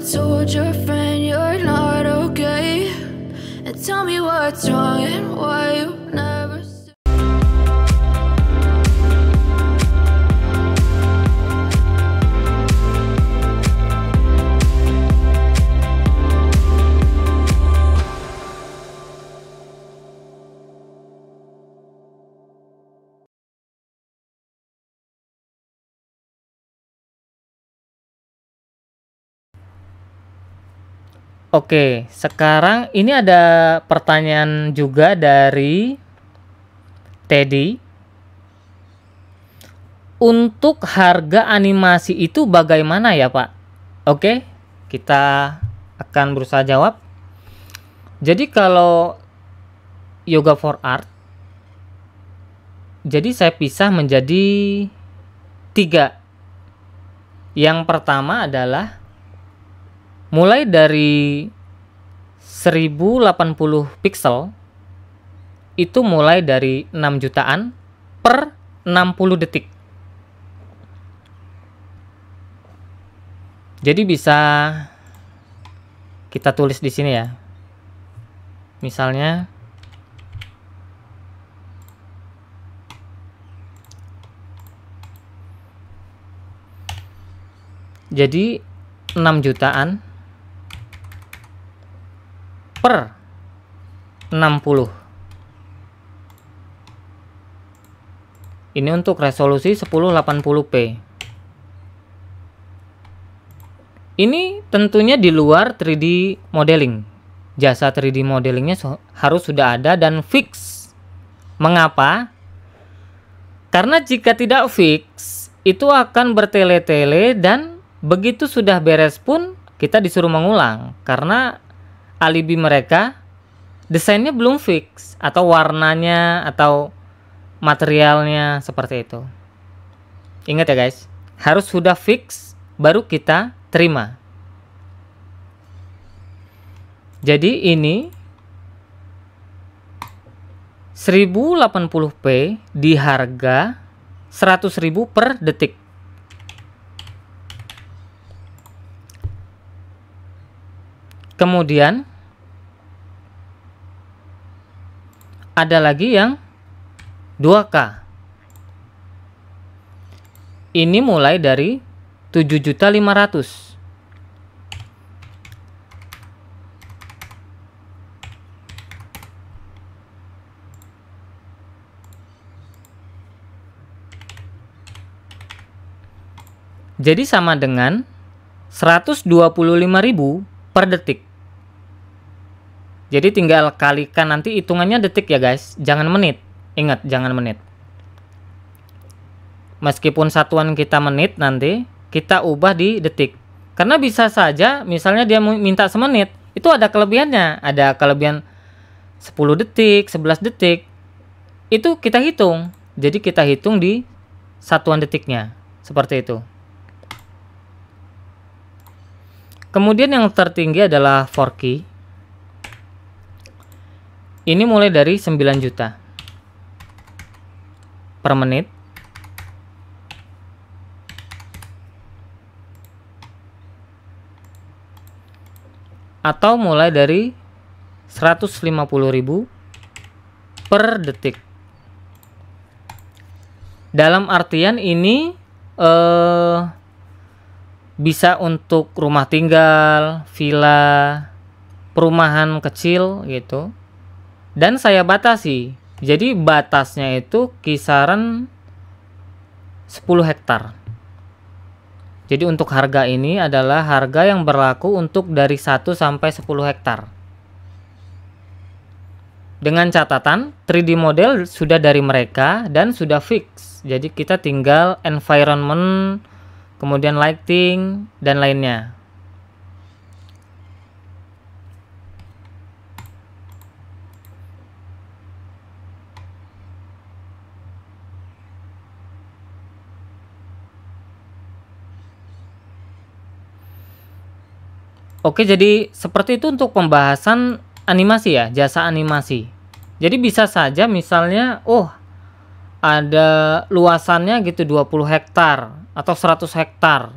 told your friend you're not okay And tell me what's wrong and why you not Oke, sekarang ini ada pertanyaan juga dari Teddy. Untuk harga animasi itu bagaimana ya, Pak? Oke, kita akan berusaha jawab. Jadi kalau Yoga for Art jadi saya pisah menjadi tiga. Yang pertama adalah mulai dari 1080 pixel itu mulai dari 6 jutaan per 60 detik. Jadi bisa kita tulis di sini ya. Misalnya Jadi 6 jutaan per 60 ini untuk resolusi 1080p ini tentunya di luar 3D modeling jasa 3D modelingnya harus sudah ada dan fix mengapa? karena jika tidak fix itu akan bertele-tele dan begitu sudah beres pun kita disuruh mengulang karena alibi mereka desainnya belum fix atau warnanya atau materialnya seperti itu. Ingat ya guys, harus sudah fix baru kita terima. Jadi ini 1080p di harga 100.000 per detik. Kemudian ada lagi yang 2K. Ini mulai dari 7.500. Jadi sama dengan 125.000 per detik. Jadi tinggal kalikan nanti hitungannya detik ya guys, jangan menit. Ingat, jangan menit. Meskipun satuan kita menit nanti, kita ubah di detik. Karena bisa saja misalnya dia minta semenit, itu ada kelebihannya. Ada kelebihan 10 detik, 11 detik. Itu kita hitung. Jadi kita hitung di satuan detiknya. Seperti itu. Kemudian yang tertinggi adalah 4 forky. Ini mulai dari 9 juta per menit. Atau mulai dari 150.000 per detik. Dalam artian ini eh bisa untuk rumah tinggal, villa, perumahan kecil gitu dan saya batasi. Jadi batasnya itu kisaran 10 hektar. Jadi untuk harga ini adalah harga yang berlaku untuk dari 1 sampai 10 hektar. Dengan catatan 3D model sudah dari mereka dan sudah fix. Jadi kita tinggal environment, kemudian lighting dan lainnya. Oke, jadi seperti itu untuk pembahasan animasi ya, jasa animasi. Jadi bisa saja misalnya, oh ada luasannya gitu 20 hektar atau 100 hektar.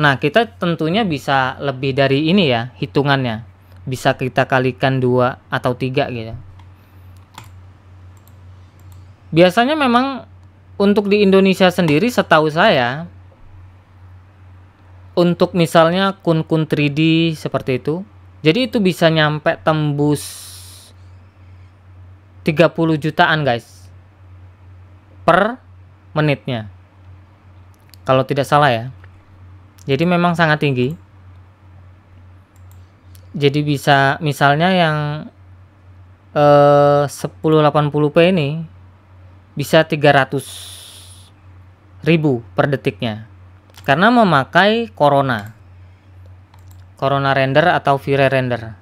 Nah, kita tentunya bisa lebih dari ini ya hitungannya. Bisa kita kalikan dua atau tiga gitu. Biasanya memang untuk di Indonesia sendiri setahu saya untuk misalnya kun-kun 3D seperti itu. Jadi itu bisa nyampe tembus 30 jutaan guys per menitnya. Kalau tidak salah ya. Jadi memang sangat tinggi. Jadi bisa misalnya yang eh, 1080p ini bisa 300 ribu per detiknya karena memakai corona corona render atau vire render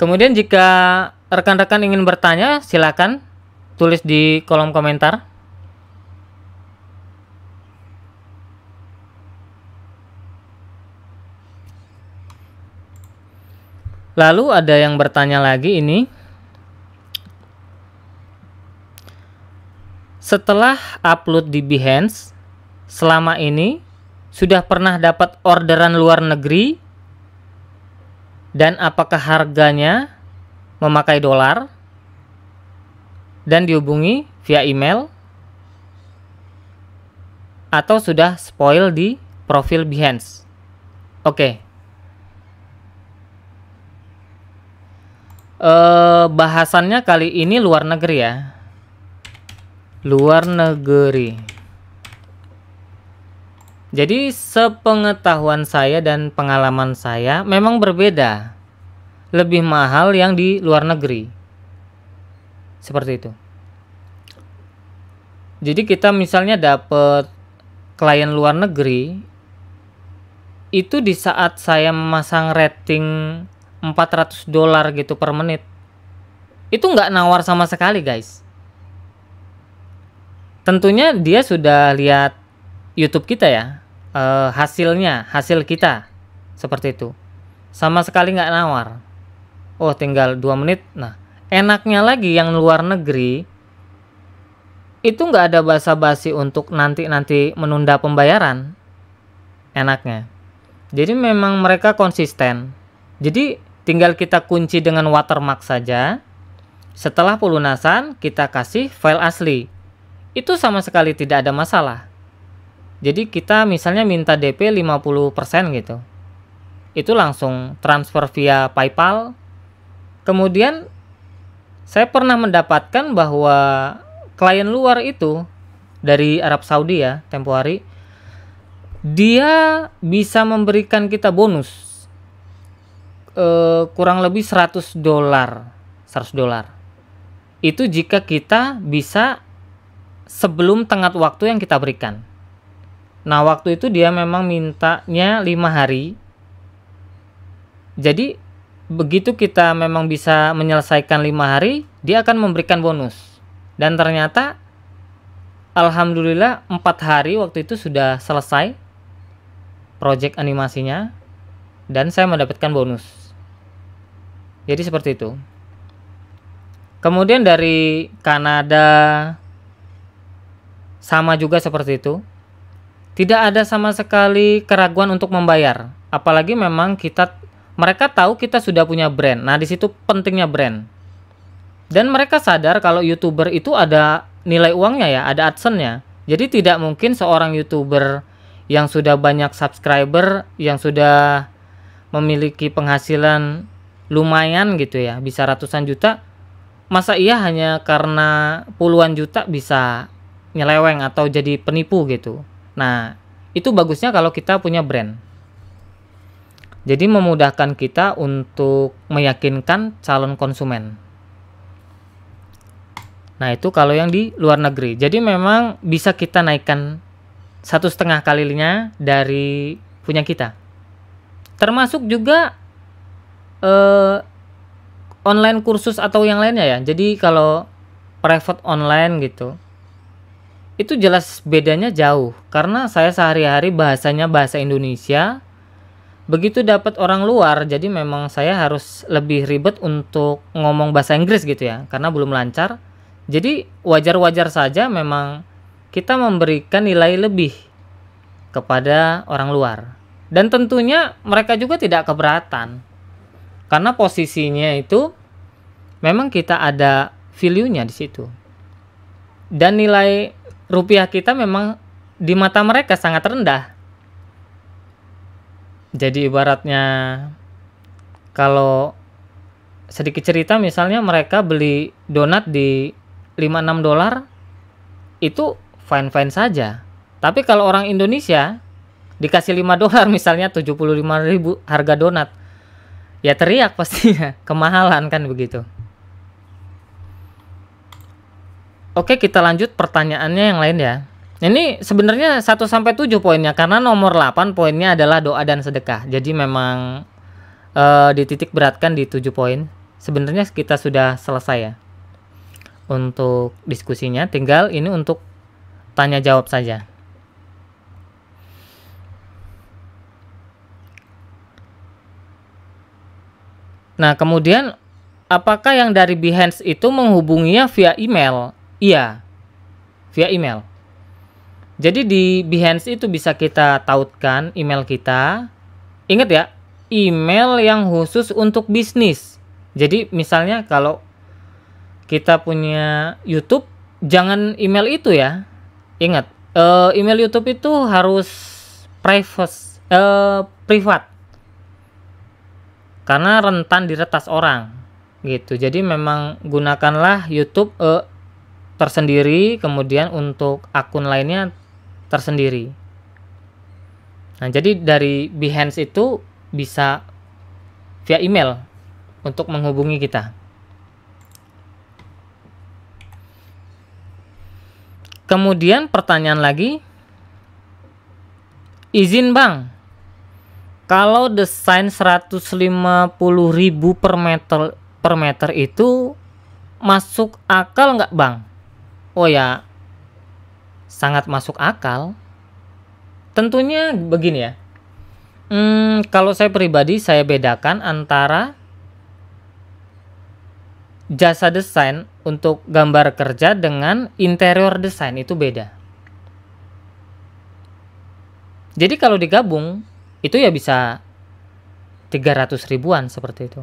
kemudian jika rekan-rekan ingin bertanya silakan tulis di kolom komentar Lalu ada yang bertanya lagi ini. Setelah upload di Behance, selama ini sudah pernah dapat orderan luar negeri dan apakah harganya memakai dolar dan dihubungi via email atau sudah spoil di profil Behance. Oke, okay. eh, bahasannya kali ini luar negeri ya. Luar negeri. Jadi sepengetahuan saya dan pengalaman saya memang berbeda. Lebih mahal yang di luar negeri. Seperti itu. Jadi kita misalnya dapat klien luar negeri itu di saat saya memasang rating 400 dolar gitu per menit itu nggak nawar sama sekali guys tentunya dia sudah lihat YouTube kita ya e, hasilnya hasil kita seperti itu sama sekali nggak nawar oh tinggal dua menit nah enaknya lagi yang luar negeri itu nggak ada basa-basi untuk nanti-nanti menunda pembayaran enaknya jadi memang mereka konsisten jadi Tinggal kita kunci dengan watermark saja. Setelah pelunasan, kita kasih file asli. Itu sama sekali tidak ada masalah. Jadi kita misalnya minta DP 50% gitu. Itu langsung transfer via PayPal. Kemudian saya pernah mendapatkan bahwa klien luar itu dari Arab Saudi ya, tempo hari dia bisa memberikan kita bonus Eh, kurang lebih 100 dolar 100 dolar itu jika kita bisa sebelum tengah waktu yang kita berikan nah waktu itu dia memang mintanya lima hari jadi begitu kita memang bisa menyelesaikan lima hari dia akan memberikan bonus dan ternyata Alhamdulillah empat hari waktu itu sudah selesai project animasinya dan saya mendapatkan bonus jadi seperti itu. Kemudian dari Kanada sama juga seperti itu. Tidak ada sama sekali keraguan untuk membayar, apalagi memang kita mereka tahu kita sudah punya brand. Nah, di situ pentingnya brand. Dan mereka sadar kalau YouTuber itu ada nilai uangnya ya, ada AdSense-nya. Jadi tidak mungkin seorang YouTuber yang sudah banyak subscriber, yang sudah memiliki penghasilan lumayan gitu ya bisa ratusan juta masa iya hanya karena puluhan juta bisa nyeleweng atau jadi penipu gitu nah itu bagusnya kalau kita punya brand jadi memudahkan kita untuk meyakinkan calon konsumen nah itu kalau yang di luar negeri jadi memang bisa kita naikkan satu setengah kalinya dari punya kita termasuk juga uh, online kursus atau yang lainnya ya. Jadi kalau private online gitu itu jelas bedanya jauh karena saya sehari-hari bahasanya bahasa Indonesia begitu dapat orang luar jadi memang saya harus lebih ribet untuk ngomong bahasa Inggris gitu ya karena belum lancar jadi wajar-wajar saja memang kita memberikan nilai lebih kepada orang luar dan tentunya mereka juga tidak keberatan karena posisinya itu memang kita ada value-nya di situ. Dan nilai rupiah kita memang di mata mereka sangat rendah. Jadi ibaratnya kalau sedikit cerita misalnya mereka beli donat di 56 dolar itu fine-fine saja. Tapi kalau orang Indonesia dikasih 5 dolar misalnya 75 ribu harga donat ya teriak pastinya kemahalan kan begitu Oke kita lanjut pertanyaannya yang lain ya ini sebenarnya 1 sampai 7 poinnya karena nomor 8 poinnya adalah doa dan sedekah. Jadi memang e, titik beratkan di 7 poin. Sebenarnya kita sudah selesai ya untuk diskusinya. Tinggal ini untuk tanya jawab saja. Nah, kemudian apakah yang dari Behance itu menghubunginya via email? Iya. Via email. Jadi di Behance itu bisa kita tautkan email kita. Ingat ya, email yang khusus untuk bisnis. Jadi misalnya kalau kita punya YouTube, jangan email itu ya. Ingat, eh, email YouTube itu harus private, eh, privat karena rentan diretas orang gitu. Jadi memang gunakanlah YouTube eh, tersendiri, kemudian untuk akun lainnya tersendiri. Nah, jadi dari Behance itu bisa via email untuk menghubungi kita. Kemudian pertanyaan lagi, izin bang, kalau desain 150.000 per meter per meter itu masuk akal nggak bang? Oh ya, sangat masuk akal. Tentunya begini ya. Hmm, kalau saya pribadi saya bedakan antara jasa desain untuk gambar kerja dengan interior desain itu beda. Jadi kalau digabung itu ya bisa 300 ribuan seperti itu.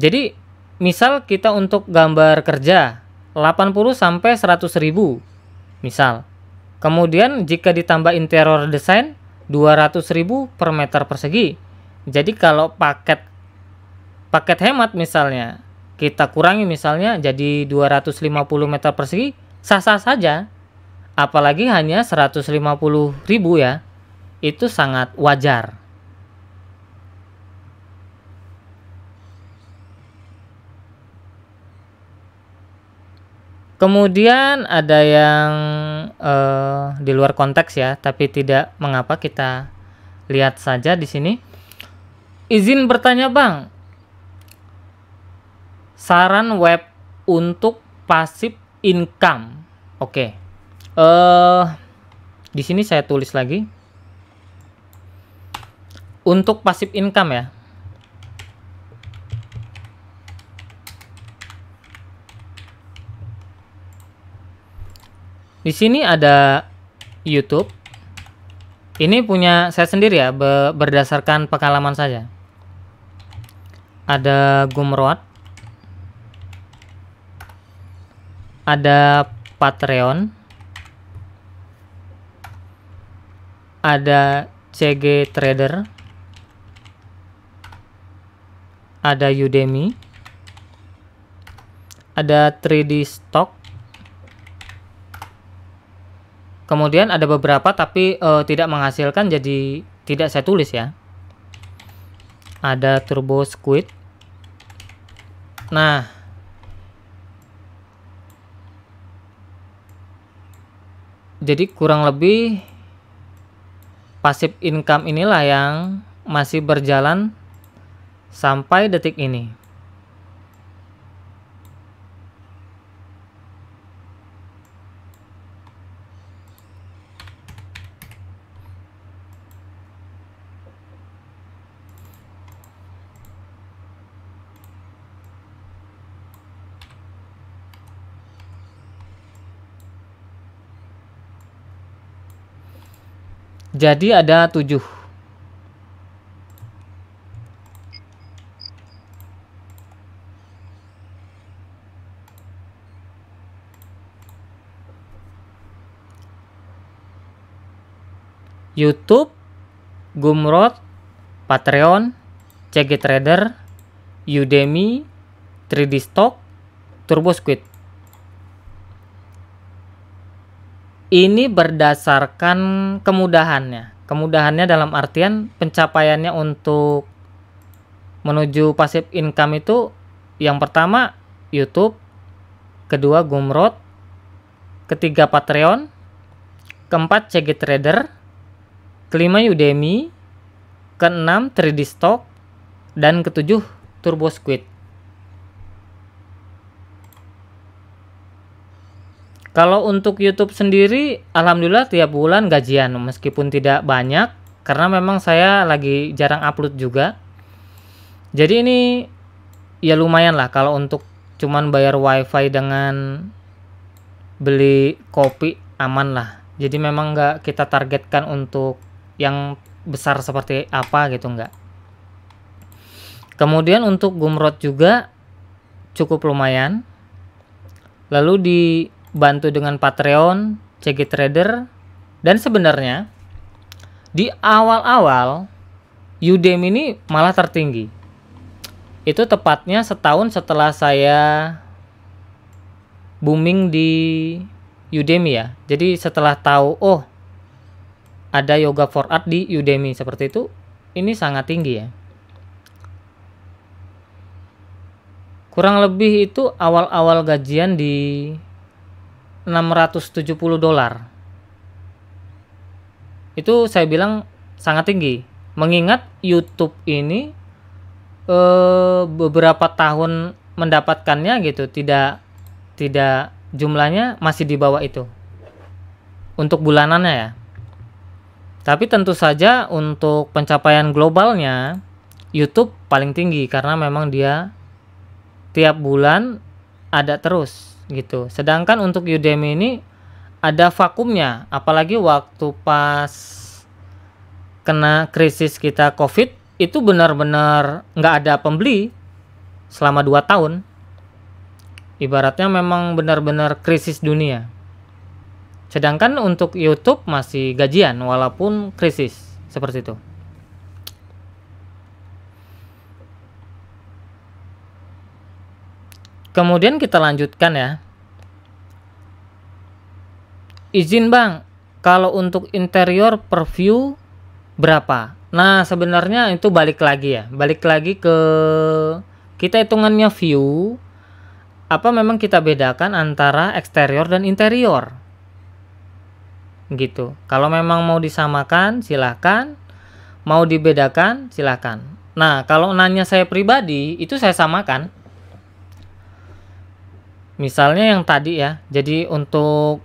Jadi misal kita untuk gambar kerja 80 sampai 100 ribu misal. Kemudian jika ditambah interior desain 200 ribu per meter persegi. Jadi kalau paket paket hemat misalnya kita kurangi misalnya jadi 250 meter persegi sah-sah saja apalagi hanya 150 ribu ya itu sangat wajar Kemudian ada yang uh, di luar konteks ya, tapi tidak mengapa kita lihat saja di sini. Izin bertanya bang, saran web untuk pasif income. Oke, uh, di sini saya tulis lagi untuk passive income ya di sini ada YouTube ini punya saya sendiri ya berdasarkan pengalaman saja ada Gumroad ada Patreon ada CG Trader, ada Udemy, ada 3D Stock, kemudian ada beberapa tapi uh, tidak menghasilkan jadi tidak saya tulis ya. Ada Turbo Squid. Nah, jadi kurang lebih pasif income inilah yang masih berjalan sampai detik ini. Jadi ada tujuh. YouTube, Gumroad, Patreon, CG Trader, Udemy, 3D Stock, Turbo Squid. Ini berdasarkan kemudahannya. Kemudahannya dalam artian pencapaiannya untuk menuju pasif income itu yang pertama YouTube, kedua Gumroad, ketiga Patreon, keempat CG Trader, kelima Udemy, keenam 3D Stock, dan ketujuh Turbo Squid. Kalau untuk YouTube sendiri, alhamdulillah tiap bulan gajian meskipun tidak banyak karena memang saya lagi jarang upload juga. Jadi ini ya lumayan lah kalau untuk cuman bayar wifi dengan beli kopi aman lah. Jadi memang nggak kita targetkan untuk yang besar seperti apa gitu nggak. Kemudian untuk Gumroad juga cukup lumayan. Lalu di bantu dengan Patreon, CG Trader, dan sebenarnya di awal-awal Udemy ini malah tertinggi. Itu tepatnya setahun setelah saya booming di Udemy ya. Jadi setelah tahu oh ada yoga for art di Udemy seperti itu, ini sangat tinggi ya. Kurang lebih itu awal-awal gajian di 670 dolar. Itu saya bilang sangat tinggi. Mengingat YouTube ini eh, beberapa tahun mendapatkannya gitu tidak tidak jumlahnya masih di bawah itu untuk bulanannya ya. Tapi tentu saja untuk pencapaian globalnya YouTube paling tinggi karena memang dia tiap bulan ada terus gitu. Sedangkan untuk Udemy ini ada vakumnya, apalagi waktu pas kena krisis kita COVID itu benar-benar nggak ada pembeli selama 2 tahun. Ibaratnya memang benar-benar krisis dunia. Sedangkan untuk YouTube masih gajian walaupun krisis seperti itu. Kemudian kita lanjutkan ya. Izin Bang, kalau untuk interior per berapa? Nah, sebenarnya itu balik lagi ya. Balik lagi ke kita hitungannya view apa memang kita bedakan antara eksterior dan interior gitu kalau memang mau disamakan silahkan mau dibedakan silahkan nah kalau nanya saya pribadi itu saya samakan misalnya yang tadi ya jadi untuk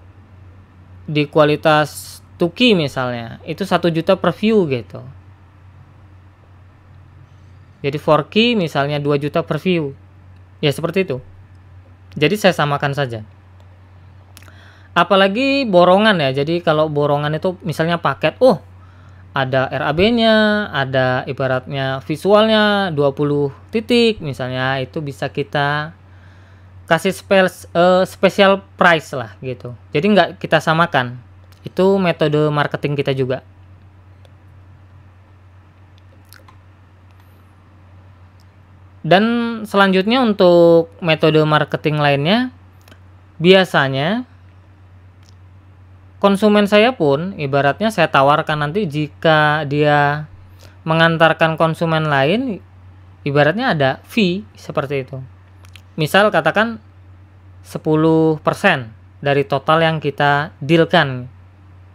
di kualitas Tuki misalnya itu satu juta per view gitu jadi 4K misalnya 2 juta per view ya seperti itu jadi saya samakan saja apalagi borongan ya jadi kalau borongan itu misalnya paket oh ada RAB nya ada ibaratnya visualnya 20 titik misalnya itu bisa kita kasih spell uh, eh, special price lah gitu jadi nggak kita samakan itu metode marketing kita juga dan selanjutnya untuk metode marketing lainnya biasanya konsumen saya pun ibaratnya saya tawarkan nanti jika dia mengantarkan konsumen lain ibaratnya ada fee seperti itu misal katakan 10% dari total yang kita dealkan.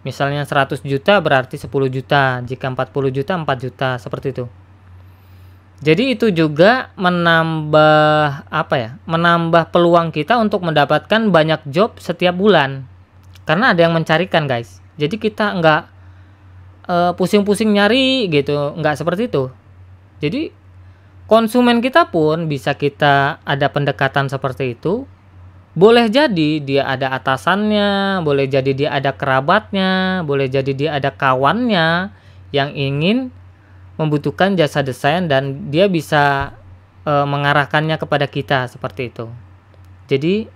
Misalnya 100 juta berarti 10 juta, jika 40 juta 4 juta, seperti itu. Jadi itu juga menambah apa ya? Menambah peluang kita untuk mendapatkan banyak job setiap bulan. Karena ada yang mencarikan, guys. Jadi kita nggak eh, pusing-pusing uh, nyari gitu, nggak seperti itu. Jadi konsumen kita pun bisa kita ada pendekatan seperti itu. Boleh jadi dia ada atasannya, boleh jadi dia ada kerabatnya, boleh jadi dia ada kawannya yang ingin membutuhkan jasa desain dan dia bisa e, mengarahkannya kepada kita seperti itu. Jadi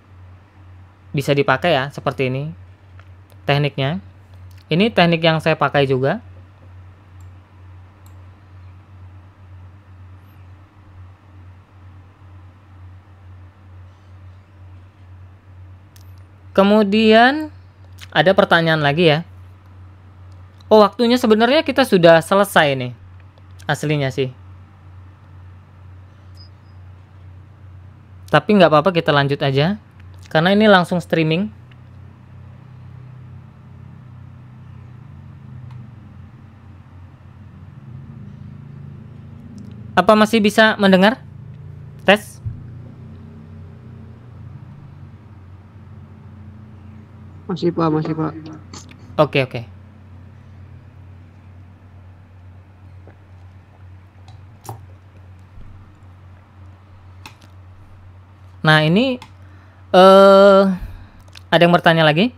bisa dipakai ya seperti ini tekniknya. Ini teknik yang saya pakai juga. Kemudian ada pertanyaan lagi ya. Oh, waktunya sebenarnya kita sudah selesai nih. Aslinya sih. Tapi nggak apa-apa kita lanjut aja. Karena ini langsung streaming. Apa masih bisa mendengar? Tes. Masih Pak, masih Pak. Oke, oke. Nah, ini uh, ada yang bertanya lagi?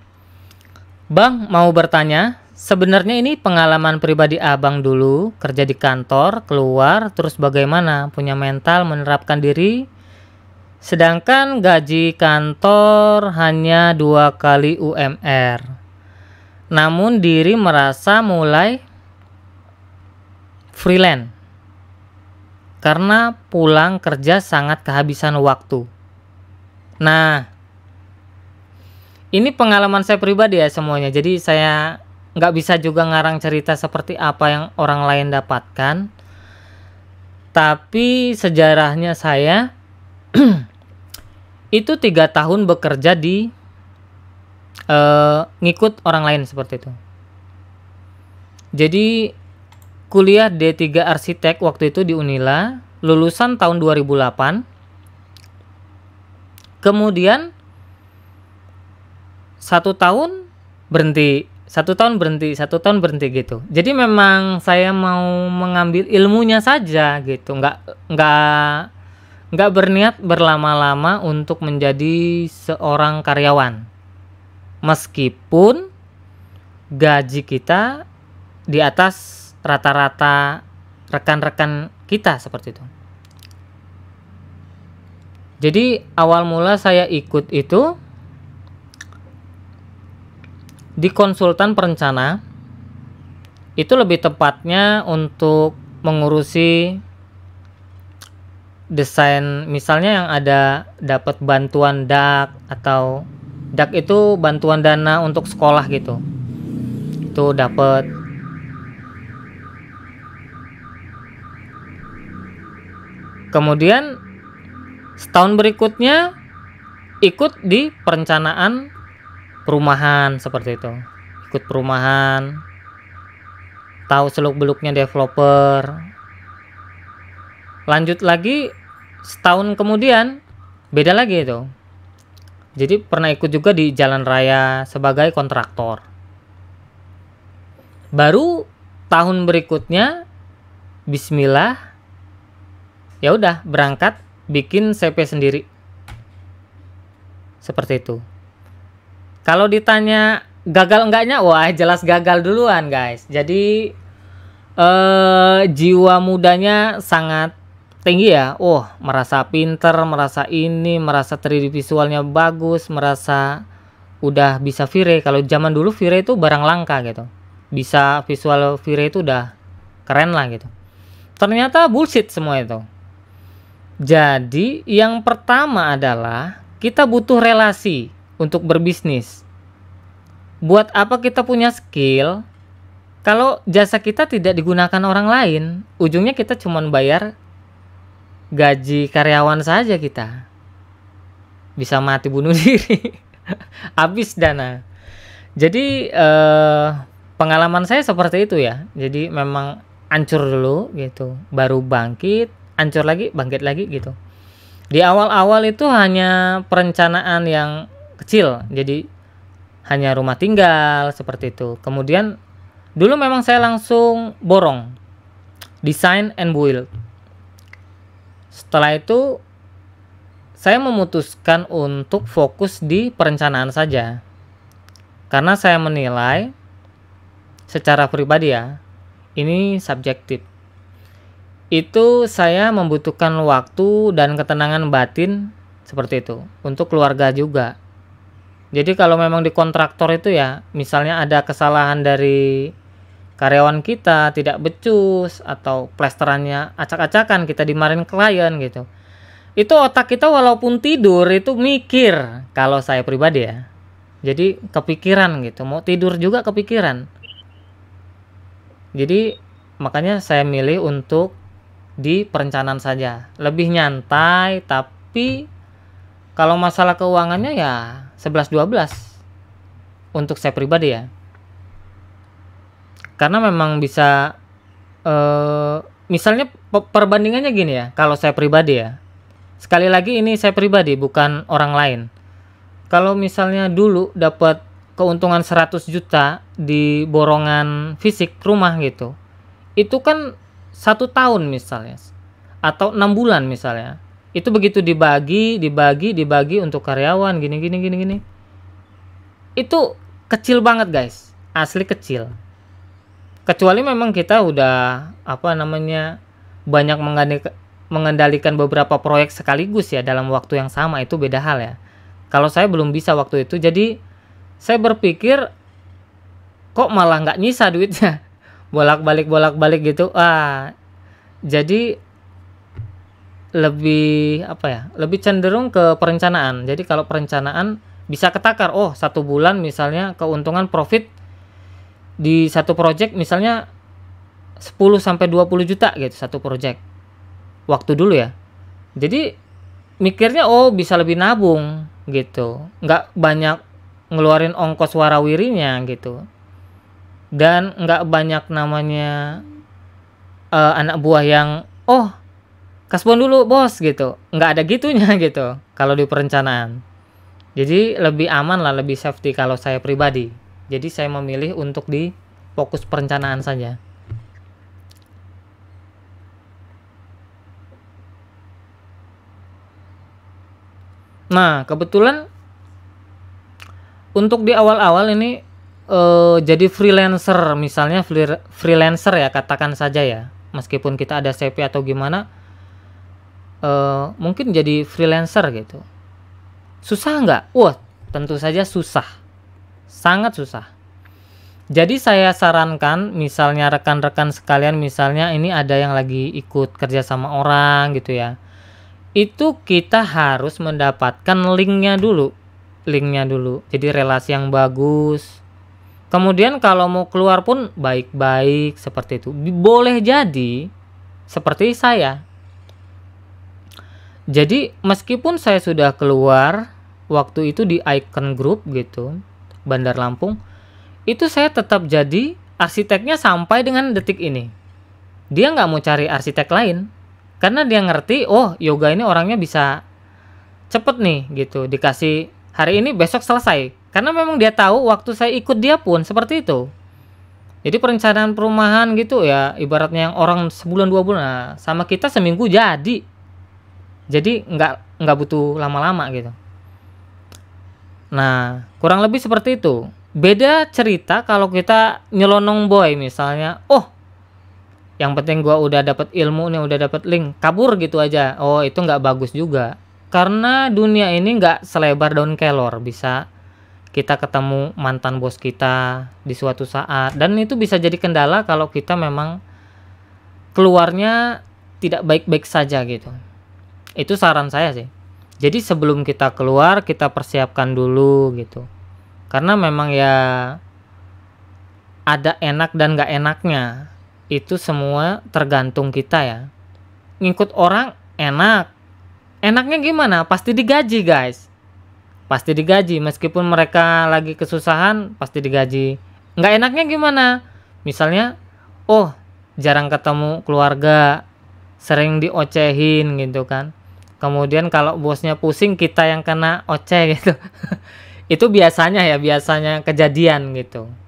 Bang mau bertanya, sebenarnya ini pengalaman pribadi Abang dulu kerja di kantor, keluar terus bagaimana punya mental menerapkan diri Sedangkan gaji kantor hanya dua kali UMR. Namun diri merasa mulai freelance karena pulang kerja sangat kehabisan waktu. Nah, ini pengalaman saya pribadi ya semuanya. Jadi saya nggak bisa juga ngarang cerita seperti apa yang orang lain dapatkan. Tapi sejarahnya saya itu tiga tahun bekerja di uh, ngikut orang lain seperti itu. Jadi kuliah D3 arsitek waktu itu di Unila, lulusan tahun 2008. Kemudian satu tahun berhenti, satu tahun berhenti, satu tahun berhenti gitu. Jadi memang saya mau mengambil ilmunya saja gitu, nggak nggak nggak berniat berlama-lama untuk menjadi seorang karyawan meskipun gaji kita di atas rata-rata rekan-rekan kita seperti itu. Jadi awal mula saya ikut itu di konsultan perencana itu lebih tepatnya untuk mengurusi desain misalnya yang ada dapat bantuan dak atau dak itu bantuan dana untuk sekolah gitu itu dapat kemudian setahun berikutnya ikut di perencanaan perumahan seperti itu ikut perumahan tahu seluk beluknya developer lanjut lagi setahun kemudian beda lagi itu jadi pernah ikut juga di jalan raya sebagai kontraktor baru tahun berikutnya Bismillah ya udah berangkat bikin CP sendiri seperti itu kalau ditanya gagal enggaknya wah jelas gagal duluan guys jadi eh, jiwa mudanya sangat tinggi ya oh merasa pinter merasa ini merasa 3D visualnya bagus merasa udah bisa vire kalau zaman dulu vire itu barang langka gitu bisa visual vire itu udah keren lah gitu ternyata bullshit semua itu jadi yang pertama adalah kita butuh relasi untuk berbisnis buat apa kita punya skill kalau jasa kita tidak digunakan orang lain, ujungnya kita cuma bayar gaji karyawan saja kita bisa mati bunuh diri habis dana jadi eh, pengalaman saya seperti itu ya jadi memang ancur dulu gitu baru bangkit ancur lagi bangkit lagi gitu di awal-awal itu hanya perencanaan yang kecil jadi hanya rumah tinggal seperti itu kemudian dulu memang saya langsung borong design and build setelah itu saya memutuskan untuk fokus di perencanaan saja. Karena saya menilai secara pribadi ya, ini subjektif. Itu saya membutuhkan waktu dan ketenangan batin seperti itu untuk keluarga juga. Jadi kalau memang di kontraktor itu ya, misalnya ada kesalahan dari karyawan kita tidak becus atau plesterannya acak-acakan kita dimarin klien gitu itu otak kita walaupun tidur itu mikir kalau saya pribadi ya jadi kepikiran gitu mau tidur juga kepikiran jadi makanya saya milih untuk di perencanaan saja lebih nyantai tapi kalau masalah keuangannya ya 11 12 untuk saya pribadi ya karena memang bisa uh, misalnya perbandingannya gini ya kalau saya pribadi ya sekali lagi ini saya pribadi bukan orang lain kalau misalnya dulu dapat keuntungan 100 juta di borongan fisik rumah gitu itu kan satu tahun misalnya atau enam bulan misalnya itu begitu dibagi dibagi dibagi untuk karyawan gini gini gini gini itu kecil banget guys asli kecil kecuali memang kita udah apa namanya banyak mengendalikan beberapa proyek sekaligus ya dalam waktu yang sama itu beda hal ya kalau saya belum bisa waktu itu jadi saya berpikir kok malah nggak nyisa duitnya bolak-balik bolak-balik gitu ah jadi lebih apa ya lebih cenderung ke perencanaan jadi kalau perencanaan bisa ketakar oh satu bulan misalnya keuntungan profit di satu project misalnya 10 sampai 20 juta gitu satu project. Waktu dulu ya. Jadi mikirnya oh bisa lebih nabung gitu. Nggak banyak ngeluarin ongkos warawirinya gitu. Dan nggak banyak namanya uh, anak buah yang oh kasbon dulu bos gitu. Nggak ada gitunya gitu kalau di perencanaan. Jadi lebih aman lah, lebih safety kalau saya pribadi. Jadi saya memilih untuk di fokus perencanaan saja. Nah, kebetulan untuk di awal-awal ini eh, jadi freelancer misalnya freelancer ya katakan saja ya. Meskipun kita ada CP atau gimana eh, mungkin jadi freelancer gitu. Susah nggak? Wah, tentu saja susah sangat susah. Jadi saya sarankan misalnya rekan-rekan sekalian misalnya ini ada yang lagi ikut kerja sama orang gitu ya. Itu kita harus mendapatkan linknya dulu. Linknya dulu. Jadi relasi yang bagus. Kemudian kalau mau keluar pun baik-baik seperti itu. Boleh jadi seperti saya. Jadi meskipun saya sudah keluar waktu itu di Icon Group gitu Bandar Lampung, itu saya tetap jadi arsiteknya sampai dengan detik ini. Dia nggak mau cari arsitek lain karena dia ngerti, oh yoga ini orangnya bisa cepet nih gitu, dikasih hari ini besok selesai. Karena memang dia tahu waktu saya ikut dia pun seperti itu. Jadi perencanaan perumahan gitu ya, ibaratnya yang orang sebulan dua bulan, nah, sama kita seminggu jadi. Jadi nggak nggak butuh lama-lama gitu. Nah, kurang lebih seperti itu. Beda cerita kalau kita nyelonong boy misalnya, oh yang penting gua udah dapet ilmu nih, udah dapet link, kabur gitu aja. Oh, itu nggak bagus juga. Karena dunia ini nggak selebar daun kelor, bisa kita ketemu mantan bos kita di suatu saat dan itu bisa jadi kendala kalau kita memang keluarnya tidak baik-baik saja gitu. Itu saran saya sih. Jadi sebelum kita keluar kita persiapkan dulu gitu. Karena memang ya ada enak dan gak enaknya. Itu semua tergantung kita ya. Ngikut orang enak. Enaknya gimana? Pasti digaji guys. Pasti digaji meskipun mereka lagi kesusahan pasti digaji. Nggak enaknya gimana? Misalnya, oh jarang ketemu keluarga, sering diocehin gitu kan kemudian kalau bosnya pusing kita yang kena oce gitu itu biasanya ya biasanya kejadian gitu